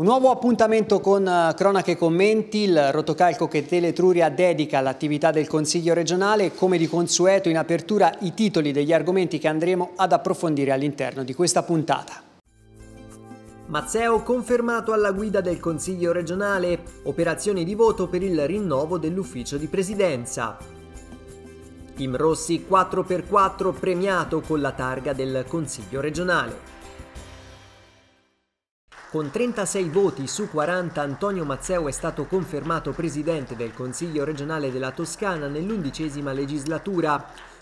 Un nuovo appuntamento con eh, Cronache e Commenti, il rotocalco che Teletruria dedica all'attività del Consiglio regionale come di consueto in apertura i titoli degli argomenti che andremo ad approfondire all'interno di questa puntata. Mazzeo confermato alla guida del Consiglio regionale, operazioni di voto per il rinnovo dell'ufficio di presidenza. Team Rossi 4x4 premiato con la targa del Consiglio regionale. Con 36 voti su 40 Antonio Mazzeo è stato confermato presidente del Consiglio regionale della Toscana nell'undicesima legislatura.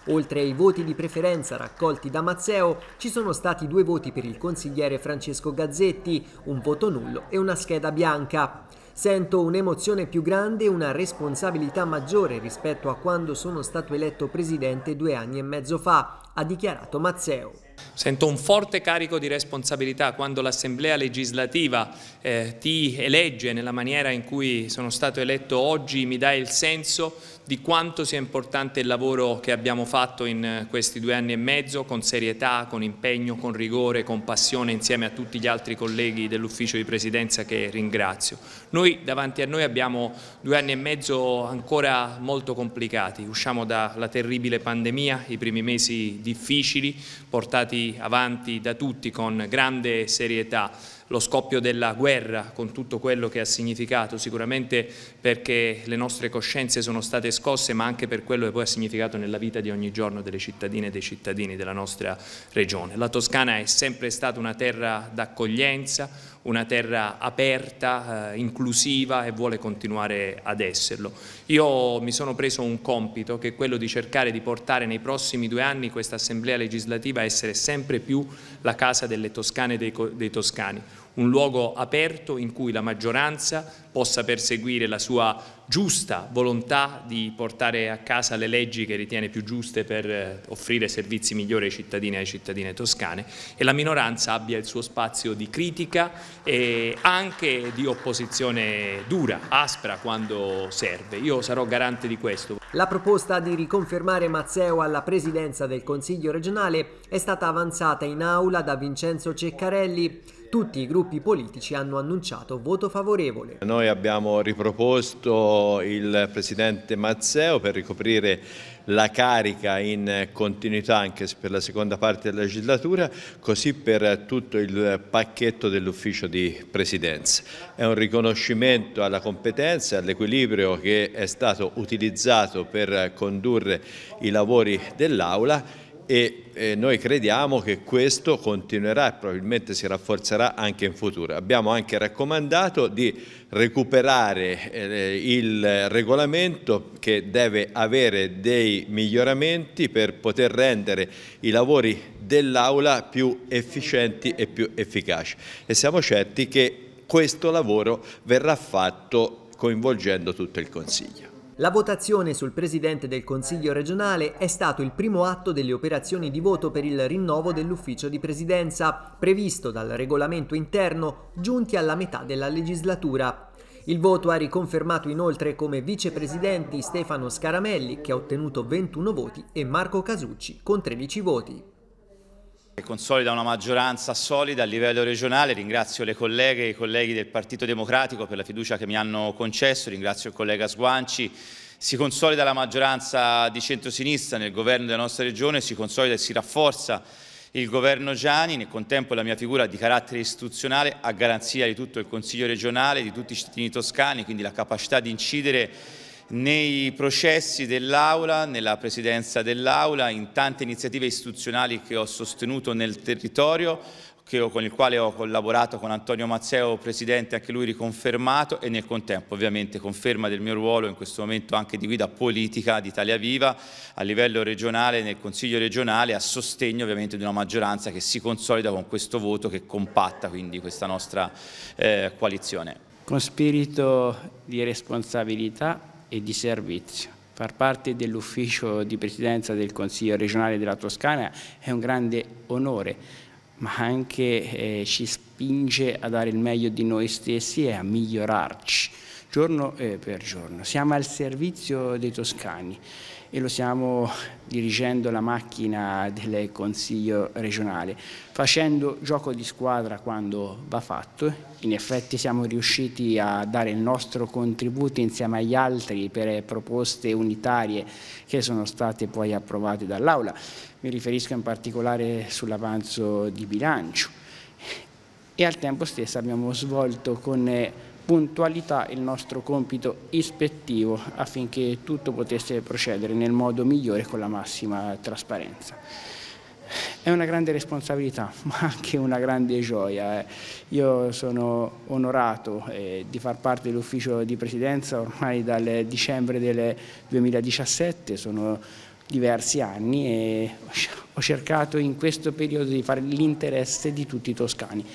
Oltre ai voti di preferenza raccolti da Mazzeo, ci sono stati due voti per il consigliere Francesco Gazzetti, un voto nullo e una scheda bianca. Sento un'emozione più grande e una responsabilità maggiore rispetto a quando sono stato eletto presidente due anni e mezzo fa, ha dichiarato Mazzeo. Sento un forte carico di responsabilità quando l'Assemblea legislativa eh, ti elegge nella maniera in cui sono stato eletto oggi, mi dà il senso di quanto sia importante il lavoro che abbiamo fatto in eh, questi due anni e mezzo con serietà, con impegno, con rigore, con passione insieme a tutti gli altri colleghi dell'ufficio di presidenza che ringrazio. Noi davanti a noi abbiamo due anni e mezzo ancora molto complicati, usciamo dalla terribile pandemia, i primi mesi difficili portati avanti da tutti con grande serietà lo scoppio della guerra con tutto quello che ha significato, sicuramente perché le nostre coscienze sono state scosse, ma anche per quello che poi ha significato nella vita di ogni giorno delle cittadine e dei cittadini della nostra regione. La Toscana è sempre stata una terra d'accoglienza, una terra aperta, eh, inclusiva e vuole continuare ad esserlo. Io mi sono preso un compito che è quello di cercare di portare nei prossimi due anni questa Assemblea legislativa a essere sempre più la casa delle toscane e dei, dei toscani un luogo aperto in cui la maggioranza possa perseguire la sua giusta volontà di portare a casa le leggi che ritiene più giuste per eh, offrire servizi migliori ai cittadini e alle cittadine toscane e la minoranza abbia il suo spazio di critica e anche di opposizione dura, aspra quando serve. Io sarò garante di questo. La proposta di riconfermare Mazzeo alla presidenza del Consiglio regionale è stata avanzata in aula da Vincenzo Ceccarelli tutti i gruppi politici hanno annunciato voto favorevole. Noi abbiamo riproposto il presidente Mazzeo per ricoprire la carica in continuità anche per la seconda parte della legislatura, così per tutto il pacchetto dell'ufficio di presidenza. È un riconoscimento alla competenza e all'equilibrio che è stato utilizzato per condurre i lavori dell'Aula e, e noi crediamo che questo continuerà e probabilmente si rafforzerà anche in futuro. Abbiamo anche raccomandato di recuperare eh, il regolamento che deve avere dei miglioramenti per poter rendere i lavori dell'Aula più efficienti e più efficaci e siamo certi che questo lavoro verrà fatto coinvolgendo tutto il Consiglio. La votazione sul presidente del Consiglio regionale è stato il primo atto delle operazioni di voto per il rinnovo dell'ufficio di presidenza, previsto dal regolamento interno, giunti alla metà della legislatura. Il voto ha riconfermato inoltre come vicepresidenti Stefano Scaramelli, che ha ottenuto 21 voti, e Marco Casucci, con 13 voti. Consolida una maggioranza solida a livello regionale, ringrazio le colleghe e i colleghi del Partito Democratico per la fiducia che mi hanno concesso, ringrazio il collega Sguanci, si consolida la maggioranza di centrosinistra nel governo della nostra regione, si consolida e si rafforza il governo Gianni, nel contempo la mia figura di carattere istituzionale a garanzia di tutto il Consiglio regionale, di tutti i cittadini toscani, quindi la capacità di incidere nei processi dell'Aula, nella presidenza dell'Aula, in tante iniziative istituzionali che ho sostenuto nel territorio, ho, con il quale ho collaborato con Antonio Mazzeo, presidente, anche lui riconfermato e nel contempo ovviamente conferma del mio ruolo in questo momento anche di guida politica di Italia Viva a livello regionale, nel Consiglio regionale, a sostegno ovviamente di una maggioranza che si consolida con questo voto che compatta quindi questa nostra eh, coalizione. Con spirito di responsabilità e di servizio. Far parte dell'ufficio di presidenza del Consiglio regionale della Toscana è un grande onore, ma anche eh, ci spinge a dare il meglio di noi stessi e a migliorarci giorno eh, per giorno. Siamo al servizio dei toscani e lo stiamo dirigendo la macchina del Consiglio regionale, facendo gioco di squadra quando va fatto. In effetti siamo riusciti a dare il nostro contributo insieme agli altri per proposte unitarie che sono state poi approvate dall'Aula. Mi riferisco in particolare sull'avanzo di bilancio e al tempo stesso abbiamo svolto con puntualità il nostro compito ispettivo affinché tutto potesse procedere nel modo migliore con la massima trasparenza. È una grande responsabilità, ma anche una grande gioia. Eh. Io sono onorato eh, di far parte dell'ufficio di presidenza ormai dal dicembre del 2017, sono diversi anni e ho cercato in questo periodo di fare l'interesse di tutti i toscani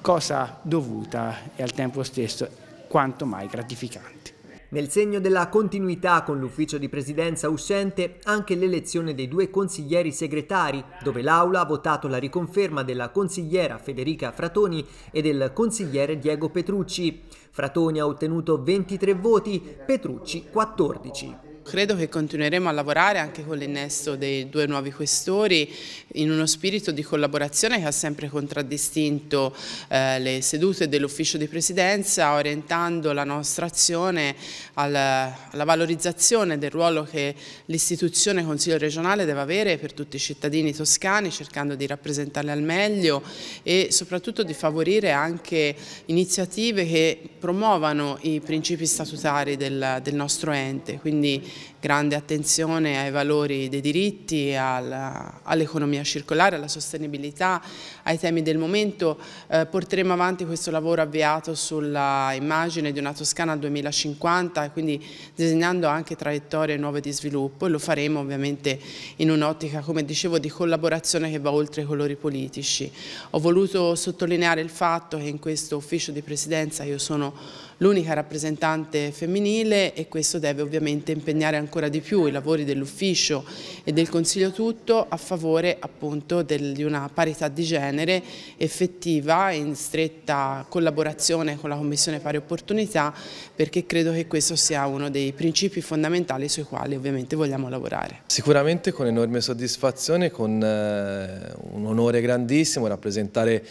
cosa dovuta e al tempo stesso quanto mai gratificante. Nel segno della continuità con l'ufficio di presidenza uscente, anche l'elezione dei due consiglieri segretari, dove l'Aula ha votato la riconferma della consigliera Federica Fratoni e del consigliere Diego Petrucci. Fratoni ha ottenuto 23 voti, Petrucci 14. Credo che continueremo a lavorare anche con l'innesto dei due nuovi questori in uno spirito di collaborazione che ha sempre contraddistinto eh, le sedute dell'ufficio di presidenza orientando la nostra azione alla, alla valorizzazione del ruolo che l'istituzione Consiglio regionale deve avere per tutti i cittadini toscani cercando di rappresentarli al meglio e soprattutto di favorire anche iniziative che promuovano i principi statutari del, del nostro ente. Quindi grande attenzione ai valori dei diritti, all'economia circolare, alla sostenibilità, ai temi del momento. Eh, porteremo avanti questo lavoro avviato sulla immagine di una Toscana 2050, quindi disegnando anche traiettorie nuove di sviluppo e lo faremo ovviamente in un'ottica, come dicevo, di collaborazione che va oltre i colori politici. Ho voluto sottolineare il fatto che in questo ufficio di presidenza io sono l'unica rappresentante femminile e questo deve ovviamente impegnare ancora di più i lavori dell'ufficio e del Consiglio tutto a favore appunto del, di una parità di genere effettiva in stretta collaborazione con la Commissione Pari Opportunità perché credo che questo sia uno dei principi fondamentali sui quali ovviamente vogliamo lavorare. Sicuramente con enorme soddisfazione, con eh, un onore grandissimo rappresentare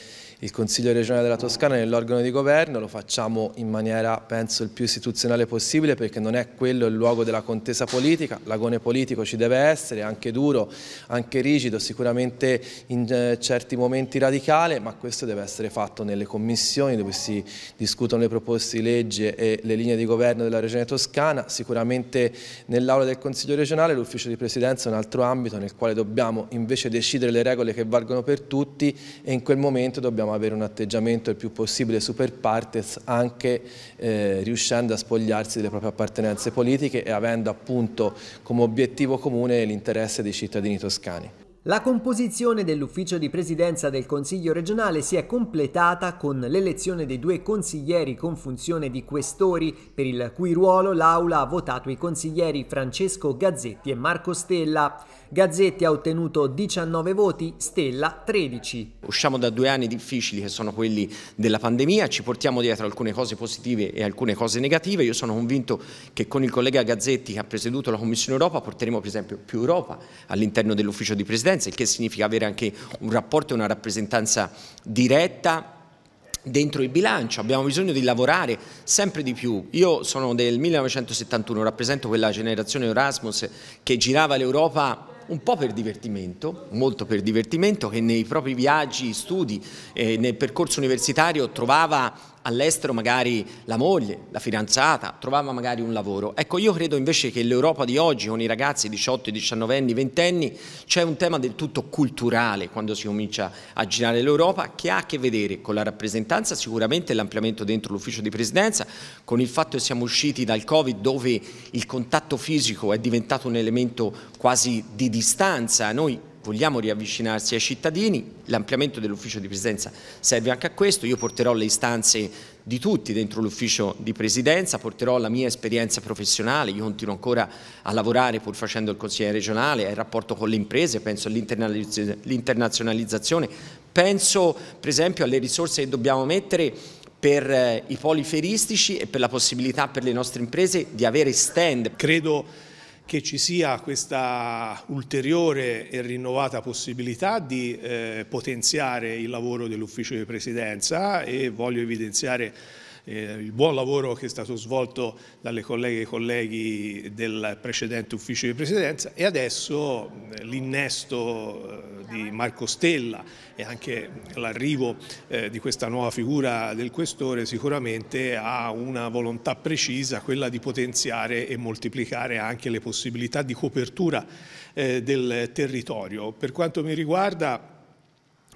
il Consiglio regionale della Toscana nell'organo di governo, lo facciamo in maniera penso il più istituzionale possibile perché non è quello il luogo della contesa politica, l'agone politico ci deve essere, anche duro, anche rigido, sicuramente in eh, certi momenti radicale, ma questo deve essere fatto nelle commissioni dove si discutono le proposte di legge e le linee di governo della regione toscana, sicuramente nell'aula del Consiglio regionale l'ufficio di presidenza è un altro ambito nel quale dobbiamo invece decidere le regole che valgono per tutti e in quel momento dobbiamo dobbiamo avere un atteggiamento il più possibile super partes anche eh, riuscendo a spogliarsi delle proprie appartenenze politiche e avendo appunto come obiettivo comune l'interesse dei cittadini toscani. La composizione dell'ufficio di presidenza del Consiglio regionale si è completata con l'elezione dei due consiglieri con funzione di questori, per il cui ruolo l'Aula ha votato i consiglieri Francesco Gazzetti e Marco Stella. Gazzetti ha ottenuto 19 voti, Stella 13. Usciamo da due anni difficili che sono quelli della pandemia, ci portiamo dietro alcune cose positive e alcune cose negative. Io sono convinto che con il collega Gazzetti che ha presieduto la Commissione Europa porteremo per esempio più Europa all'interno dell'ufficio di presidenza, il che significa avere anche un rapporto e una rappresentanza diretta dentro il bilancio, abbiamo bisogno di lavorare sempre di più. Io sono del 1971, rappresento quella generazione Erasmus che girava l'Europa un po' per divertimento, molto per divertimento, che nei propri viaggi, studi, eh, nel percorso universitario trovava all'estero magari la moglie, la fidanzata, trovava magari un lavoro. Ecco, io credo invece che l'Europa di oggi, con i ragazzi 18, 19 anni, 20 anni, c'è un tema del tutto culturale quando si comincia a girare l'Europa che ha a che vedere con la rappresentanza, sicuramente l'ampliamento dentro l'ufficio di presidenza, con il fatto che siamo usciti dal Covid dove il contatto fisico è diventato un elemento quasi di distanza. Noi vogliamo riavvicinarsi ai cittadini, l'ampliamento dell'ufficio di presidenza serve anche a questo, io porterò le istanze di tutti dentro l'ufficio di presidenza, porterò la mia esperienza professionale, io continuo ancora a lavorare pur facendo il consigliere regionale, al rapporto con le imprese, penso all'internazionalizzazione, penso per esempio alle risorse che dobbiamo mettere per eh, i poliferistici e per la possibilità per le nostre imprese di avere stand. Credo che ci sia questa ulteriore e rinnovata possibilità di eh, potenziare il lavoro dell'ufficio di presidenza e voglio evidenziare eh, il buon lavoro che è stato svolto dalle colleghe e colleghi del precedente ufficio di presidenza e adesso eh, l'innesto eh, di Marco Stella e anche l'arrivo di questa nuova figura del questore sicuramente ha una volontà precisa, quella di potenziare e moltiplicare anche le possibilità di copertura del territorio. Per quanto mi riguarda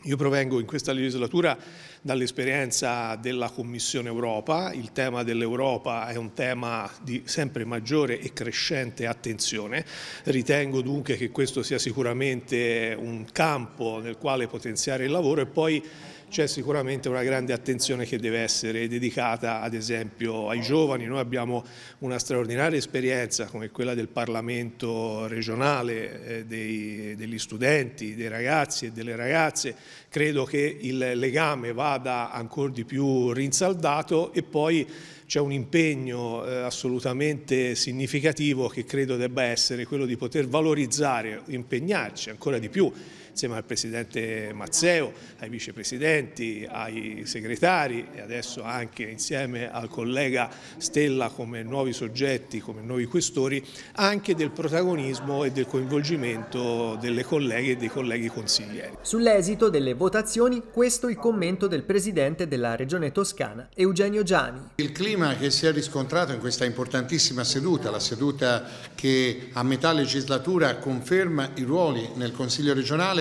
io provengo in questa legislatura dall'esperienza della Commissione Europa, il tema dell'Europa è un tema di sempre maggiore e crescente attenzione, ritengo dunque che questo sia sicuramente un campo nel quale potenziare il lavoro e poi c'è sicuramente una grande attenzione che deve essere dedicata ad esempio ai giovani. Noi abbiamo una straordinaria esperienza come quella del Parlamento regionale, eh, dei, degli studenti, dei ragazzi e delle ragazze. Credo che il legame vada ancora di più rinsaldato e poi c'è un impegno eh, assolutamente significativo che credo debba essere quello di poter valorizzare, impegnarci ancora di più insieme al Presidente Mazzeo, ai vicepresidenti, ai segretari e adesso anche insieme al collega Stella come nuovi soggetti, come nuovi questori, anche del protagonismo e del coinvolgimento delle colleghe e dei colleghi consiglieri. Sull'esito delle votazioni questo il commento del Presidente della Regione Toscana, Eugenio Giani. Il clima che si è riscontrato in questa importantissima seduta, la seduta che a metà legislatura conferma i ruoli nel Consiglio regionale,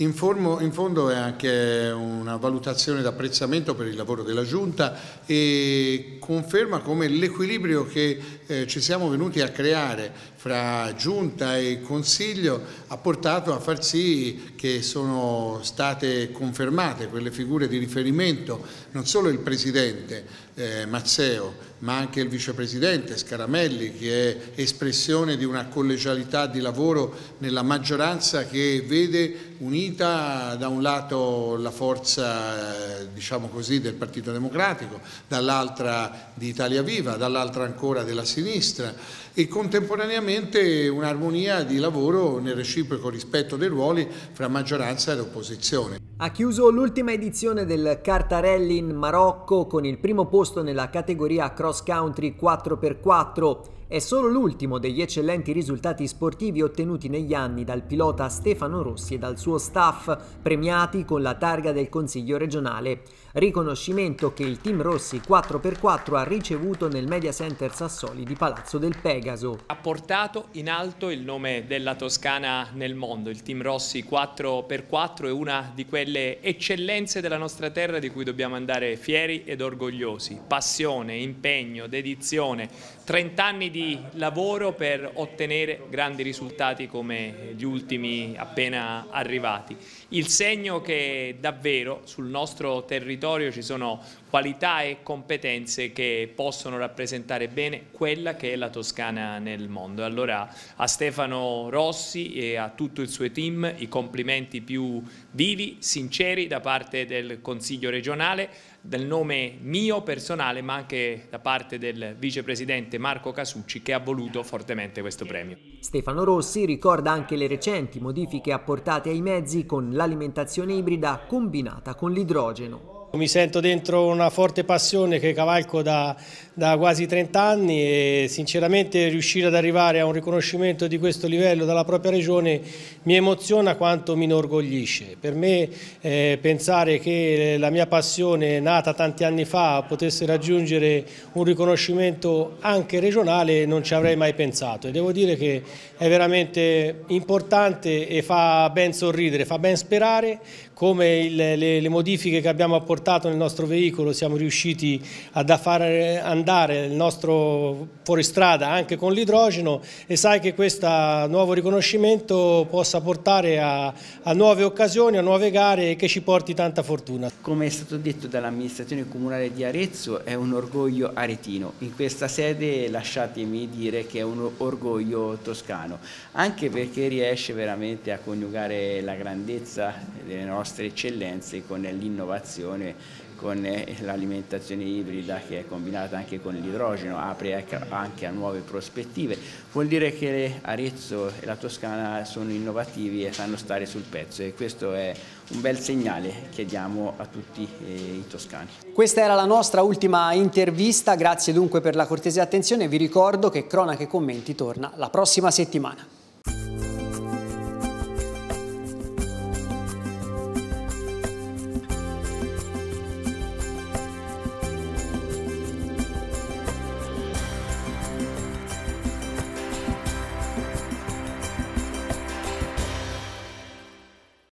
In, formo, in, fondo è anche una valutazione d'apprezzamento per il lavoro della Giunta e conferma come l'equilibrio che eh, ci siamo venuti a creare fra Giunta e Consiglio ha portato a far sì che sono state confermate quelle figure di riferimento, non solo il Presidente eh, Mazzeo, ma anche il Vicepresidente Scaramelli che è espressione di una collegialità di lavoro nella maggioranza che vede unita da un lato la forza eh, diciamo così, del Partito Democratico, dall'altra di Italia Viva, dall'altra ancora della sinistra e contemporaneamente un'armonia di lavoro nel reciproco rispetto dei ruoli fra maggioranza ed opposizione. Ha chiuso l'ultima edizione del Cartarelli in Marocco con il primo posto nella categoria cross country 4x4. È solo l'ultimo degli eccellenti risultati sportivi ottenuti negli anni dal pilota Stefano Rossi e dal suo staff, premiati con la targa del Consiglio regionale riconoscimento che il team Rossi 4x4 ha ricevuto nel Media Center Sassoli di Palazzo del Pegaso. Ha portato in alto il nome della Toscana nel mondo, il team Rossi 4x4 è una di quelle eccellenze della nostra terra di cui dobbiamo andare fieri ed orgogliosi, passione, impegno, dedizione, 30 anni di lavoro per ottenere grandi risultati come gli ultimi appena arrivati. Il segno che davvero sul nostro territorio territorio ci sono qualità e competenze che possono rappresentare bene quella che è la Toscana nel mondo. Allora a Stefano Rossi e a tutto il suo team i complimenti più vivi, sinceri da parte del Consiglio regionale, del nome mio personale ma anche da parte del vicepresidente Marco Casucci che ha voluto fortemente questo premio. Stefano Rossi ricorda anche le recenti modifiche apportate ai mezzi con l'alimentazione ibrida combinata con l'idrogeno. Mi sento dentro una forte passione che cavalco da, da, quasi 30 anni e sinceramente riuscire ad arrivare a un riconoscimento di questo livello dalla propria regione mi emoziona quanto mi inorgoglisce. Per me eh, pensare che la mia passione nata tanti anni fa potesse raggiungere un riconoscimento anche regionale non ci avrei mai pensato e devo dire che è veramente importante e fa ben sorridere, fa ben sperare come il, le, le, modifiche che abbiamo apportato nel nostro veicolo siamo riusciti a far andare il nostro fuoristrada anche con l'idrogeno e sai che questo nuovo riconoscimento possa portare a, a nuove occasioni, a nuove gare e che ci porti tanta fortuna. Come è stato detto dall'amministrazione comunale di Arezzo è un orgoglio aretino, in questa sede lasciatemi dire che è un orgoglio toscano, anche perché riesce veramente a coniugare la grandezza delle nostre nostre eccellenze con l'innovazione, con eh, l'alimentazione ibrida che è combinata anche con l'idrogeno, apre anche a nuove prospettive. Vuol dire che Arezzo e la Toscana sono innovativi e sanno stare sul pezzo e questo è un bel segnale che diamo a tutti eh, i toscani. Questa era la nostra ultima intervista, grazie dunque per la cortese attenzione vi ricordo che Cronache Commenti torna la prossima settimana.